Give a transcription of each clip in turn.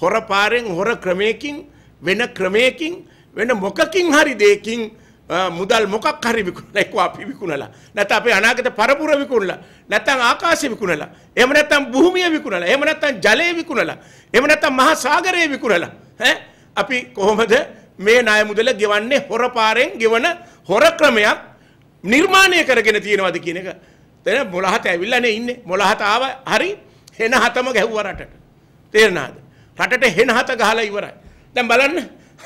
හොර පාරෙන් හොර ක්‍රමයකින් වෙන ක්‍රමයකින් වෙන මොකකින් හරි දෙයකින් මුදල් මොකක් හරි විකුණලා එක්ක අපි විකුණලා නැත්නම් අපේ අනාගත පරපුර විකුණලා නැත්නම් ආකාශය විකුණලා එහෙම නැත්නම් භූමිය විකුණලා එහෙම නැත්නම් ජලය විකුණලා එහෙම නැත්නම් මහා සාගරය විකුණලා ඈ අපි කොහොමද මේ ණය මුදල ගෙවන්නේ හොර පාරෙන් ගෙවන හොර ක්‍රමයක් නිර්මාණය කරගෙන තියෙනවද කියන එක දැන් 17 ඇවිල්ලානේ ඉන්නේ 17 ආව හරි එන හතම ගැහුවා රටට තේරෙනවද රටට හෙන හත ගහලා ඉවරයි. දැන් බලන්න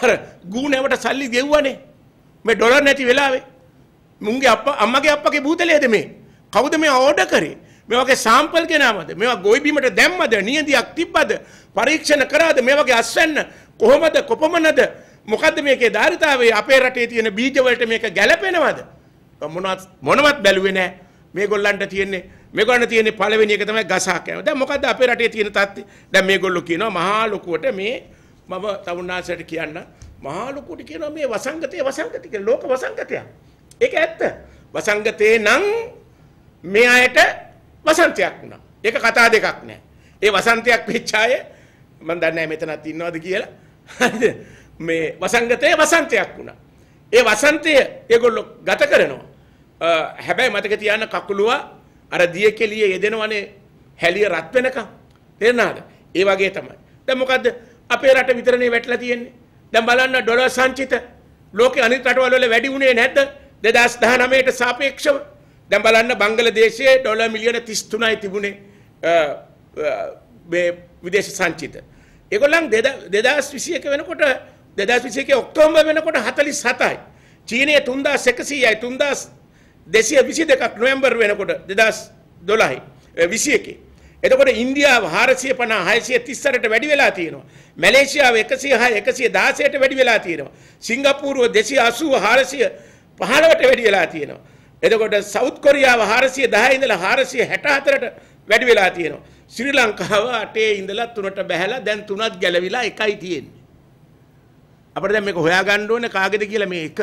අර ගූ නැවට සල්ලි ගෙව්වනේ. මේ ඩොලර් නැති වෙලාවේ මුන්ගේ අප්පා අම්මගේ අප්පගේ බූතලයේද මේ? කවුද මේ ඕඩර් කරේ? මේ වගේ සාම්පල් ගෙනාවද? මේවා ගොයි බීමට දැම්මද? නියදියක් තිබ්බද? පරීක්ෂණ කරාද? මේ වගේ අස්වැන්න කොහොමද? කොපමණද? මොකද්ද මේකේ ධාරිතාවේ අපේ රටේ තියෙන බීජ වලට මේක ගැලපෙනවද? මොනවත් මොනවත් බැලුවේ නැහැ. මේගොල්ලන්ට තියෙන්නේ මේගොල්ලන් තියෙන පළවෙනි එක තමයි ගසා කෑම. දැන් මොකද්ද අපේ රටේ තියෙන තත්ත්වය? දැන් මේගොල්ලෝ කියනවා මහා ලොකුවට මේ මම තවුන්නාසයට කියන්න මහා ලොකුට කියනවා මේ වසංගතය වසංගතය කියලා ලෝක වසංගතයක්. ඒක ඇත්ත. වසංගතේ නම් මේ අයට වසන්තයක් වුණා. ඒක කතා දෙකක් නෑ. ඒ වසන්තයක් වෙච්ච අය මම දන්නේ මෙතනත් ඉන්නවද කියලා. හරිද? මේ වසංගතේ වසන්තයක් වුණා. ඒ වසන්තය ඒගොල්ලෝ ගත කරනවා. හැබැයි මතක තියාගන්න කකුලුවා අර දිය කෙලිය යෙදෙනවනේ හැලිය රත් වෙනකම් තේරෙනවද ඒ වගේ තමයි දැන් මොකද්ද අපේ රට විතරනේ වැටලා තියෙන්නේ දැන් බලන්න ඩොලර් සංචිත ලෝකේ අනිත් රටවල් වල වැඩි වුණේ නැද්ද 2019ට සාපේක්ෂව දැන් බලන්න බංගලාදේශයේ ඩොලර් මිලියන 33යි තිබුණේ මේ විදේශ සංචිත ඒගොල්ලන් 2021 වෙනකොට 2021 ඔක්තෝබර් වෙනකොට 47යි චීනය 3100යි 3000 දෙසිය විසි දෙකක් නොවම්බර් වෙනකොට දෙදස් දොලහි විසි එකේ. එතකොට ඉන්දියාව හාරසිය පනා හයසිය තිස්සරට වැඩි වෙලා තියෙනවා. මැලේසියාව එකසිය හා එකසිය දාසයට වැඩි වෙලා තියෙනවා. සිංගපූරුව දෙසිය අසුව හාරසිය පහළවට වැඩි වෙලා තියෙනවා. එතකොට සෞත් කොරියාව හාරසිය දහයිඉඳල හාරසිය හැට අතරට වැඩි වෙලා තියෙනවා. ශ්‍රී ලංකාව අටේ ඉඳලා තුනට බැහැලා දැන් තුනත් ගැලවිලා එකයි තියෙන්නේ. අපට දැන් මේක හොයාගන්න ඕනේ කාගෙද කියලා මේ එක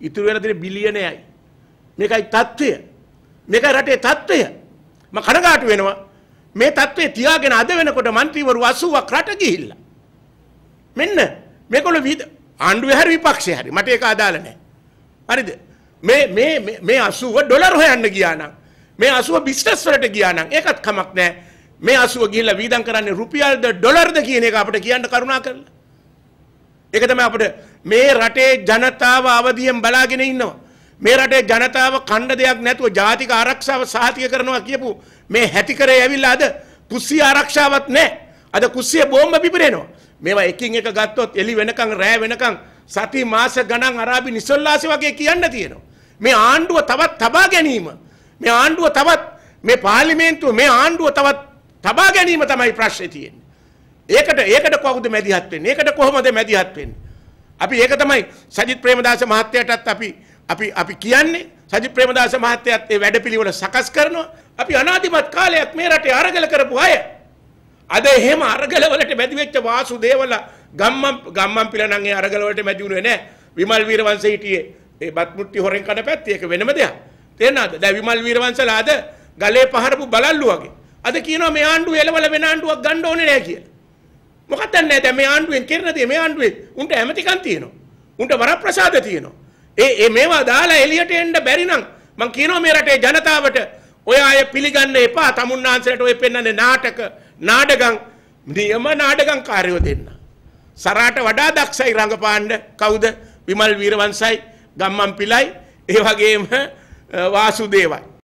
ඉතුරු වෙලා තියෙන බිලියනයයි. මේකයි தত্ত্বය. මේකයි රටේ தত্ত্বය. මම කනගාටු වෙනවා. මේ தত্ত্বය තියාගෙන අද වෙනකොට മന്ത്രിවරු 80ක් රට ගිහිල්ලා. මෙන්න මේගොල්ලෝ විද ආණ්ඩුවේ හරි විපක්ෂේ හරි මට ඒක අදාළ නැහැ. හරිද? මේ මේ මේ 80 ඩොලර් හොයන්න ගියා නම් මේ 80 බිස්නස් වලට ගියා නම් ඒකත් කමක් නැහැ. මේ 80 ගිහිල්ලා වීදම් කරන්නේ රුපියල්ද ඩොලර්ද කියන එක අපිට කියන්න කරුණා කරලා. ඒක තමයි අපිට මේ රටේ ජනතාව අවදියෙන් බලාගෙන ඉන්නවා. මේ රටේ ජනතාව කණ්ඩ දෙයක් නැතුව ජාතික ආරක්ෂාව සාතික කරනවා කියපු මේ හැතිකරේ ඇවිල්ලා අද කුස්සිය ආරක්ෂාවක් නැහැ. අද කුස්සිය බෝම්බ පිපිරෙනවා. මේවා එකින් එක ගත්තොත් එළි වෙනකන් රෑ වෙනකන් සති මාස ගණන් අරාබි නිසල්ලාසි වගේ කියන්න තියෙනවා. මේ ආණ්ඩුව තවත් තබා ගැනීම. මේ ආණ්ඩුව තවත් මේ පාර්ලිමේන්තුව මේ ආණ්ඩුව තවත් තබා ගැනීම තමයි ප්‍රශ්නේ තියෙන්නේ. ඒකට ඒකට කොහොමද මැදිහත් වෙන්නේ? ඒකට කොහොමද මැදිහත් වෙන්නේ? අපි ඒක තමයි සජිත් ප්‍රේමදාස මහත්තයාටත් අපි අපි අපි කියන්නේ සජිත් ප්‍රේමදාස මහත්තයත් ඒ වැඩපිළිවෙල සකස් කරනවා. අපි අනාදිමත් කාලයක් මේ රටේ අරගල කරපු අය. අද එහෙම අරගල වලට මැදි වෙච්ච වාසුදේවල ගම්මම් ගම්මම් පිළ නම් ඒ අරගල වලට මැදි වුණේ නැහැ. විමල් වීරවංශ හිටියේ ඒ බත් මුට්ටි හොරෙන් කන පැත්තේ ඒක වෙනම දෙයක්. තේරෙනවද? දැන් විමල් වීරවංශලා අද ගලේ පහරපු බලල්ලු වගේ. අද කියනවා මේ ආණ්ඩුව එලවල වෙන ආණ්ඩුවක් ගන්න ඕනේ නැහැ කියලා. මොකක්ද නැහැ දැන් මේ ආණ්ඩුවෙන් කරන දේ මේ ආණ්ඩුවේ උන්ට ඇමතිකම් තියෙනවා. උන්ට වරප්‍රසාද තියෙනවා. ඒ ඒ මේවා දාලා එළියට එන්න බැරි නම් මං කියනවා මේ රටේ ජනතාවට ඔය අය පිළිගන්න එපා තමුන්නාන්සලට ඔය පෙන්වන්නේ නාටක නාඩගම් නියම නාඩගම් කාර්යෝ දෙන්න. සරාට වඩා දක්ෂයි රංගපාණ්ඩ කවුද? විමල් වීරවංශයි, ගම්මන් පිලයි, ඒ වගේම වාසුදේවයි.